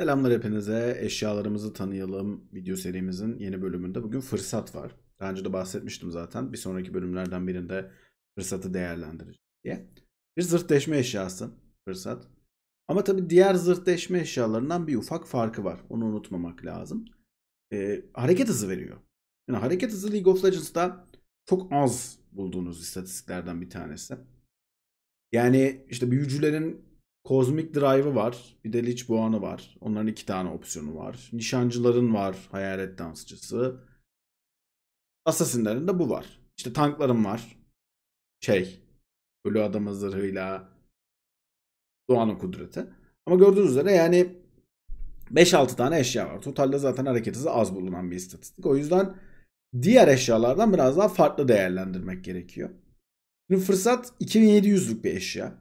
Selamlar hepinize. Eşyalarımızı tanıyalım video serimizin yeni bölümünde. Bugün fırsat var. Daha önce de bahsetmiştim zaten. Bir sonraki bölümlerden birinde fırsatı değerlendireceğiz diye. Bir zırh eşyası fırsat. Ama tabii diğer zırh eşyalarından bir ufak farkı var. Onu unutmamak lazım. Ee, hareket hızı veriyor. Yani hareket hızı League of Legends'da çok az bulduğunuz istatistiklerden bir tanesi. Yani işte büyücülerin Cosmic Drive'ı var. Bir de Lich Boğan'ı var. Onların iki tane opsiyonu var. Nişancıların var. Hayalet dansçısı. Assassin'lerin de bu var. İşte tankların var. Şey. Ölü adam zırhıyla. Doğan'ın kudreti. Ama gördüğünüz üzere yani 5-6 tane eşya var. Totalde zaten hareket hızı az bulunan bir istatistik. O yüzden diğer eşyalardan biraz daha farklı değerlendirmek gerekiyor. Şimdi fırsat 2700'lük bir eşya.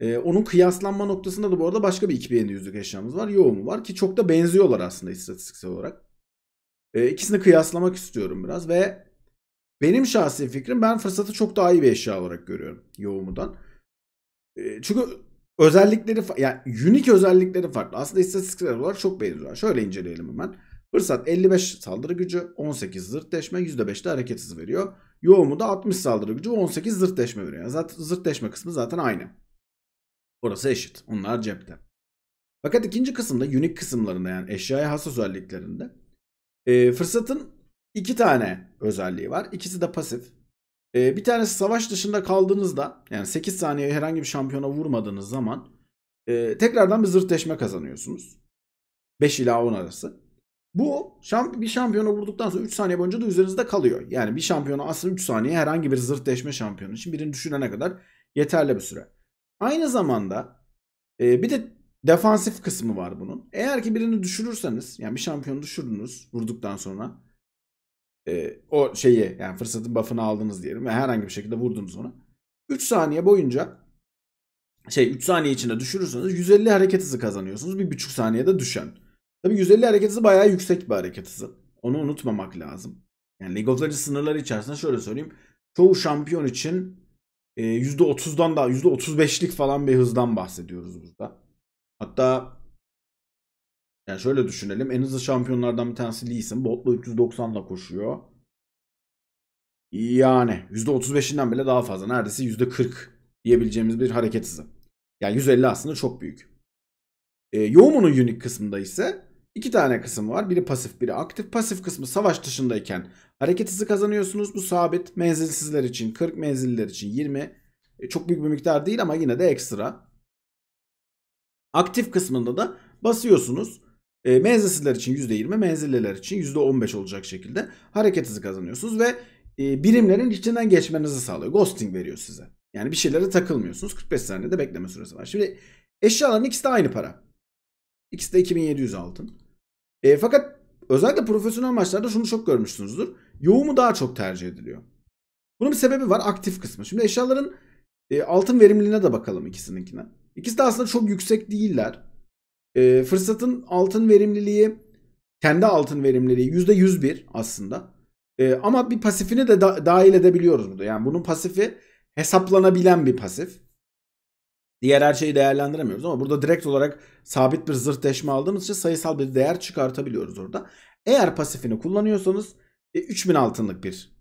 E, onun kıyaslanma noktasında da bu arada başka bir iki beğeni yüzlük eşyamız var. Yoğumu var ki çok da benziyorlar aslında istatistiksel olarak. E, ikisini kıyaslamak istiyorum biraz ve benim şahsi fikrim ben fırsatı çok daha iyi bir eşya olarak görüyorum yoğumudan. E, ee, çünkü özellikleri yani unique özellikleri farklı. Aslında istatistiksel olarak çok benziyorlar. Şöyle inceleyelim hemen. Fırsat 55 saldırı gücü, 18 zırt deşme, %5'te hareket hızı veriyor. Yoğumu da 60 saldırı gücü, 18 zırt deşme veriyor. Yani zaten zırt deşme kısmı zaten aynı. Orası eşit. Onlar cepte. Fakat ikinci kısımda unique kısımlarında yani eşyaya has özelliklerinde e, fırsatın iki tane özelliği var. İkisi de pasif. E, bir tanesi savaş dışında kaldığınızda yani 8 saniye herhangi bir şampiyona vurmadığınız zaman e, tekrardan bir zırtleşme kazanıyorsunuz. 5 ila 10 arası. Bu şamp bir şampiyona vurduktan sonra 3 saniye boyunca da üzerinizde kalıyor. Yani bir şampiyona aslında 3 saniye herhangi bir zırtleşme şampiyonu için birini düşünene kadar yeterli bir süre. Aynı zamanda e, bir de defansif kısmı var bunun. Eğer ki birini düşürürseniz yani bir şampiyonu düşürdünüz vurduktan sonra e, o şeyi yani fırsatın buff'ını aldınız diyelim ve herhangi bir şekilde vurdunuz onu, 3 saniye boyunca şey 3 saniye içinde düşürürseniz 150 hareket hızı kazanıyorsunuz. Bir buçuk saniyede düşen. Tabi 150 hareket hızı bayağı yüksek bir hareket hızı. Onu unutmamak lazım. Yani League of Legends sınırları içerisinde şöyle söyleyeyim. Çoğu şampiyon için %30'dan ee, daha %35'lik falan bir hızdan bahsediyoruz burada. Hatta yani şöyle düşünelim. En hızlı şampiyonlardan bir tanesi Lee'sin. Botla ile koşuyor. Yani %35'inden bile daha fazla. Neredeyse %40 diyebileceğimiz bir hareket hızı. Yani 150 aslında çok büyük. E, ee, Yoğumun'un unique kısmında ise İki tane kısım var. Biri pasif, biri aktif. Pasif kısmı savaş dışındayken hareket hızı kazanıyorsunuz. Bu sabit. Menzilsizler için 40, menzilliler için 20. E, çok büyük bir miktar değil ama yine de ekstra. Aktif kısmında da basıyorsunuz. E, menzilsizler için %20, menzilliler için %15 olacak şekilde hareket hızı kazanıyorsunuz ve e, birimlerin içinden geçmenizi sağlıyor. Ghosting veriyor size. Yani bir şeylere takılmıyorsunuz. 45 saniyede bekleme süresi var. Şimdi eşyaların ikisi de aynı para. İkisi de 2700 altın. E, fakat özellikle profesyonel maçlarda şunu çok görmüşsünüzdür. Yoğumu daha çok tercih ediliyor. Bunun bir sebebi var aktif kısmı. Şimdi eşyaların e, altın verimliliğine de bakalım ikisininkine. İkisi de aslında çok yüksek değiller. E, fırsatın altın verimliliği kendi altın verimliliği %101 aslında. E, ama bir pasifini de da- dahil edebiliyoruz burada. Yani bunun pasifi hesaplanabilen bir pasif. Diğer her şeyi değerlendiremiyoruz ama burada direkt olarak sabit bir zırh deşme aldığımız için sayısal bir değer çıkartabiliyoruz orada. Eğer pasifini kullanıyorsanız e, 3000 altınlık bir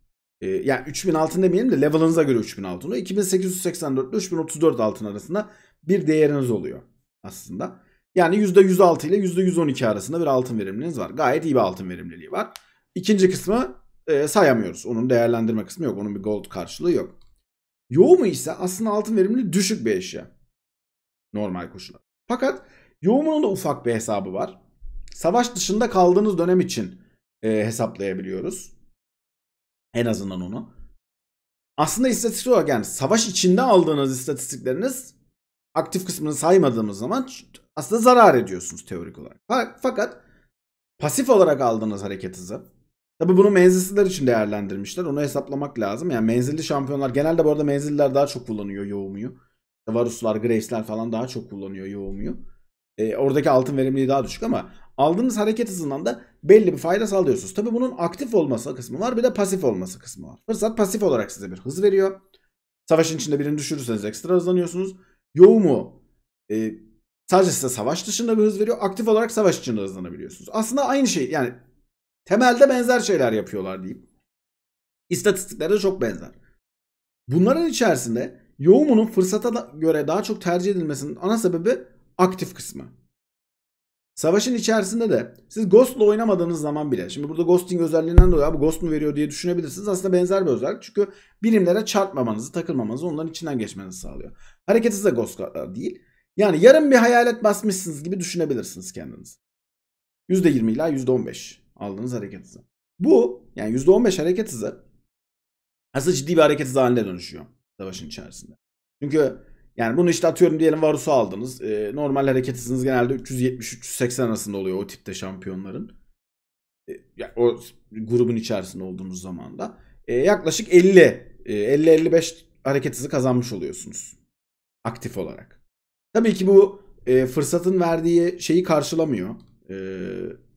e, yani 3000 altın demeyelim de level'ınıza göre 3000 altın 2884 ile 3034 altın arasında bir değeriniz oluyor aslında. Yani %106 ile %112 arasında bir altın verimliliğiniz var. Gayet iyi bir altın verimliliği var. İkinci kısmı e, sayamıyoruz. Onun değerlendirme kısmı yok. Onun bir gold karşılığı yok. mu ise aslında altın verimli düşük bir eşya. Normal kurşuna. Fakat Yoğumunun da ufak bir hesabı var. Savaş dışında kaldığınız dönem için e, hesaplayabiliyoruz. En azından onu. Aslında istatistik olarak yani savaş içinde aldığınız istatistikleriniz aktif kısmını saymadığımız zaman aslında zarar ediyorsunuz teorik olarak. Fakat pasif olarak aldığınız hareket hızı. Tabi bunu menzilsizler için değerlendirmişler. Onu hesaplamak lazım. Yani menzilli şampiyonlar genelde bu arada menzilliler daha çok kullanıyor yoğumuyu. Varuslar, Graves'ler falan daha çok kullanıyor yoğumuyu. E, oradaki altın verimliliği daha düşük ama aldığınız hareket hızından da belli bir fayda sağlıyorsunuz. Tabi bunun aktif olması kısmı var bir de pasif olması kısmı var. Fırsat pasif olarak size bir hız veriyor. Savaşın içinde birini düşürürseniz ekstra hızlanıyorsunuz. Yoğumu e, sadece size savaş dışında bir hız veriyor. Aktif olarak savaş içinde hızlanabiliyorsunuz. Aslında aynı şey yani temelde benzer şeyler yapıyorlar diyeyim. İstatistiklerde çok benzer. Bunların içerisinde yoğumunun fırsata göre daha çok tercih edilmesinin ana sebebi aktif kısmı. Savaşın içerisinde de siz Ghost'la oynamadığınız zaman bile şimdi burada Ghosting özelliğinden dolayı abi Ghost mu veriyor diye düşünebilirsiniz. Aslında benzer bir özellik çünkü birimlere çarpmamanızı, takılmamanızı, onların içinden geçmenizi sağlıyor. Hareketi de Ghost kadar değil. Yani yarım bir hayalet basmışsınız gibi düşünebilirsiniz kendinizi. %20 ila %15 aldığınız hareket hızı. Bu yani %15 hareket hızı aslında ciddi bir hareket hızı haline dönüşüyor. Savaşın içerisinde. Çünkü yani bunu işte atıyorum diyelim Varus'u aldınız. E, normal hareket hızınız genelde 370-380 arasında oluyor o tipte şampiyonların. E, ee, yani o grubun içerisinde olduğunuz zaman da. Ee, e, yaklaşık 50, e, 50-55 hareket hızı kazanmış oluyorsunuz. Aktif olarak. Tabii ki bu e, fırsatın verdiği şeyi karşılamıyor. E,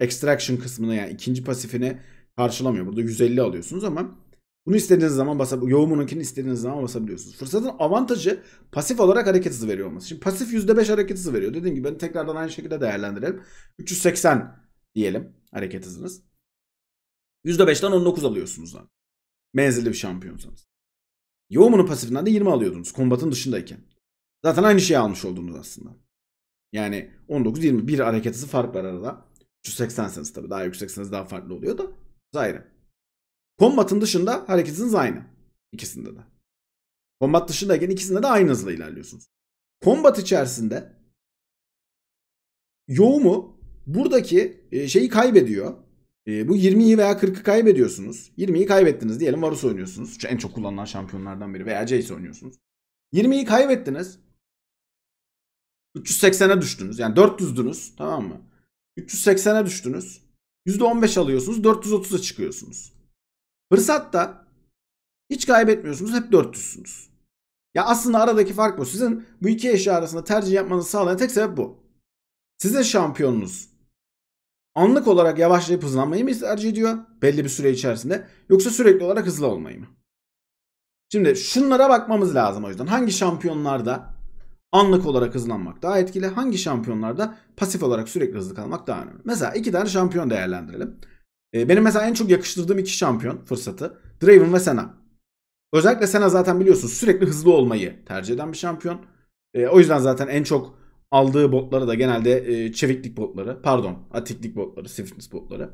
extraction kısmını yani ikinci pasifini karşılamıyor. Burada 150 alıyorsunuz ama bunu istediğiniz zaman basab, Yoğumununkini istediğiniz zaman basabiliyorsunuz. Fırsatın avantajı pasif olarak hareket hızı veriyor olması. Şimdi pasif %5 hareket hızı veriyor. Dediğim gibi ben tekrardan aynı şekilde değerlendirelim. 380 diyelim hareket hızınız. %5'ten 19 alıyorsunuz lan. Menzilli bir şampiyonsanız. Yoğumunun pasifinden de 20 alıyordunuz kombatın dışındayken. Zaten aynı şeyi almış oldunuz aslında. Yani 19-20 bir hareket hızı fark var arada. 380 seniz tabii daha yüksekseniz daha farklı oluyor da. Zaten Combat'ın dışında hareketiniz aynı. İkisinde de. Combat yani ikisinde de aynı hızla ilerliyorsunuz. Combat içerisinde yoğumu buradaki e, şeyi kaybediyor. E, bu 20'yi veya 40'ı kaybediyorsunuz. 20'yi kaybettiniz diyelim Varus oynuyorsunuz. En çok kullanılan şampiyonlardan biri veya Jace oynuyorsunuz. 20'yi kaybettiniz. 380'e düştünüz. Yani 400'dünüz tamam mı? 380'e düştünüz. %15 alıyorsunuz 430'a çıkıyorsunuz. Fırsatta hiç kaybetmiyorsunuz. Hep 400'sünüz. Ya aslında aradaki fark bu. Sizin bu iki eşya arasında tercih yapmanızı sağlayan tek sebep bu. Sizin şampiyonunuz anlık olarak yavaşlayıp hızlanmayı mı tercih ediyor belli bir süre içerisinde yoksa sürekli olarak hızlı olmayı mı? Şimdi şunlara bakmamız lazım o yüzden. Hangi şampiyonlarda anlık olarak hızlanmak daha etkili? Hangi şampiyonlarda pasif olarak sürekli hızlı kalmak daha önemli? Mesela iki tane şampiyon değerlendirelim. E, benim mesela en çok yakıştırdığım iki şampiyon fırsatı Draven ve Senna. Özellikle Senna zaten biliyorsunuz sürekli hızlı olmayı tercih eden bir şampiyon. E, o yüzden zaten en çok aldığı botları da genelde e, çeviklik botları. Pardon atiklik botları, swiftness botları.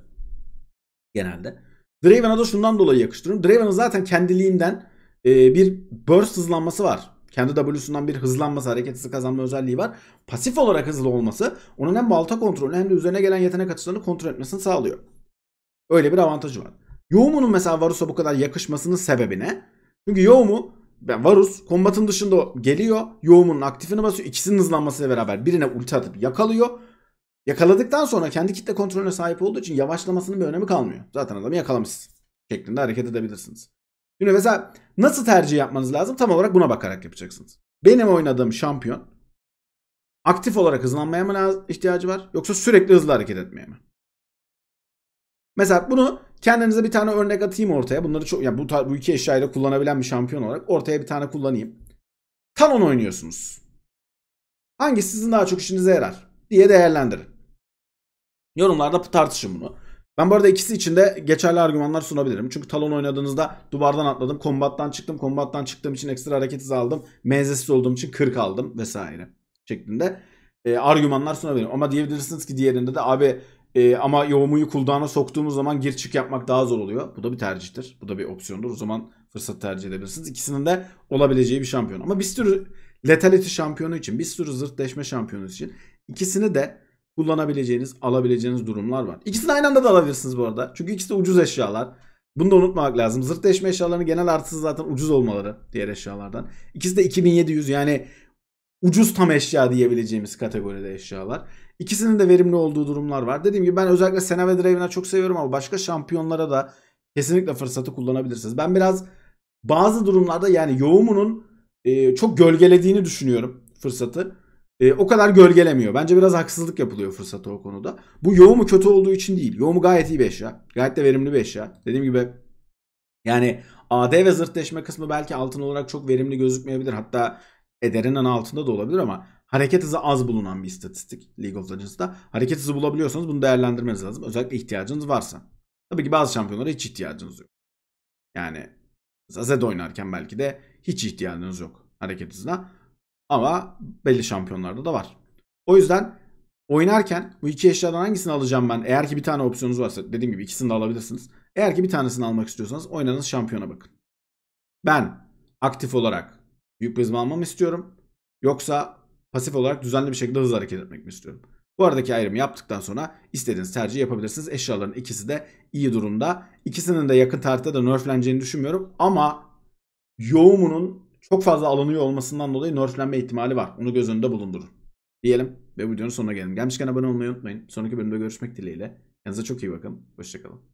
Genelde. Draven'a da şundan dolayı yakıştırıyorum. Draven'ın zaten kendiliğinden e, bir burst hızlanması var. Kendi W'sundan bir hızlanması, hareket hızı kazanma özelliği var. Pasif olarak hızlı olması onun hem balta kontrolünü hem de üzerine gelen yetenek açılarını kontrol etmesini sağlıyor. Öyle bir avantajı var. Yoğumu'nun mesela Varus'a bu kadar yakışmasının sebebi ne? Çünkü Yoğumu yani Varus kombatın dışında geliyor. Yoğumunun aktifini basıyor. İkisinin hızlanmasıyla beraber birine ulti atıp yakalıyor. Yakaladıktan sonra kendi kitle kontrolüne sahip olduğu için yavaşlamasının bir önemi kalmıyor. Zaten adamı yakalamışsın şeklinde hareket edebilirsiniz. Şimdi mesela nasıl tercih yapmanız lazım? Tam olarak buna bakarak yapacaksınız. Benim oynadığım şampiyon aktif olarak hızlanmaya mı ihtiyacı var yoksa sürekli hızlı hareket etmeye mi? Mesela bunu kendinize bir tane örnek atayım ortaya. Bunları çok yani bu, bu iki eşyayı da kullanabilen bir şampiyon olarak ortaya bir tane kullanayım. Talon oynuyorsunuz. Hangisi sizin daha çok işinize yarar diye değerlendirin. Yorumlarda tartışın bunu. Ben bu arada ikisi için de geçerli argümanlar sunabilirim. Çünkü talon oynadığınızda duvardan atladım, kombattan çıktım, kombattan çıktığım için ekstra hareket hızı aldım, menzesiz olduğum için 40 aldım vesaire şeklinde e, argümanlar sunabilirim. Ama diyebilirsiniz ki diğerinde de abi e, ama yoğumuyu cooldown'a soktuğumuz zaman gir çık yapmak daha zor oluyor. Bu da bir tercihtir. Bu da bir opsiyondur. O zaman fırsat tercih edebilirsiniz. İkisinin de olabileceği bir şampiyon. Ama bir sürü Letality şampiyonu için, bir sürü zırtleşme şampiyonu için ikisini de kullanabileceğiniz, alabileceğiniz durumlar var. İkisini aynı anda da alabilirsiniz bu arada. Çünkü ikisi de ucuz eşyalar. Bunu da unutmamak lazım. Zırtleşme eşyalarının genel artısı zaten ucuz olmaları diğer eşyalardan. İkisi de 2700 yani ucuz tam eşya diyebileceğimiz kategoride eşyalar. İkisinin de verimli olduğu durumlar var. Dediğim gibi ben özellikle Sena ve Draven'a çok seviyorum ama başka şampiyonlara da kesinlikle fırsatı kullanabilirsiniz. Ben biraz bazı durumlarda yani yoğumunun e, çok gölgelediğini düşünüyorum fırsatı. E, o kadar gölgelemiyor. Bence biraz haksızlık yapılıyor fırsatı o konuda. Bu yoğumu kötü olduğu için değil. Yoğumu gayet iyi bir eşya. Gayet de verimli bir eşya. Dediğim gibi yani AD ve zırhleşme kısmı belki altın olarak çok verimli gözükmeyebilir. Hatta ederinin altında da olabilir ama hareket hızı az bulunan bir istatistik League of Legends'da. Hareket hızı bulabiliyorsanız bunu değerlendirmeniz lazım. Özellikle ihtiyacınız varsa. Tabii ki bazı şampiyonlara hiç ihtiyacınız yok. Yani Zed oynarken belki de hiç ihtiyacınız yok hareket hızına. Ama belli şampiyonlarda da var. O yüzden oynarken bu iki eşyadan hangisini alacağım ben? Eğer ki bir tane opsiyonunuz varsa dediğim gibi ikisini de alabilirsiniz. Eğer ki bir tanesini almak istiyorsanız oynadığınız şampiyona bakın. Ben aktif olarak Büyük bir hızımı almamı istiyorum. Yoksa pasif olarak düzenli bir şekilde hızlı hareket etmek mi istiyorum? Bu aradaki ayrımı yaptıktan sonra istediğiniz tercih yapabilirsiniz. Eşyaların ikisi de iyi durumda. İkisinin de yakın tarihte de nerfleneceğini düşünmüyorum. Ama yoğumunun çok fazla alınıyor olmasından dolayı nerflenme ihtimali var. Onu göz önünde bulundurun. Diyelim ve videonun sonuna gelelim. Gelmişken abone olmayı unutmayın. Sonraki bölümde görüşmek dileğiyle. Kendinize çok iyi bakın. Hoşçakalın.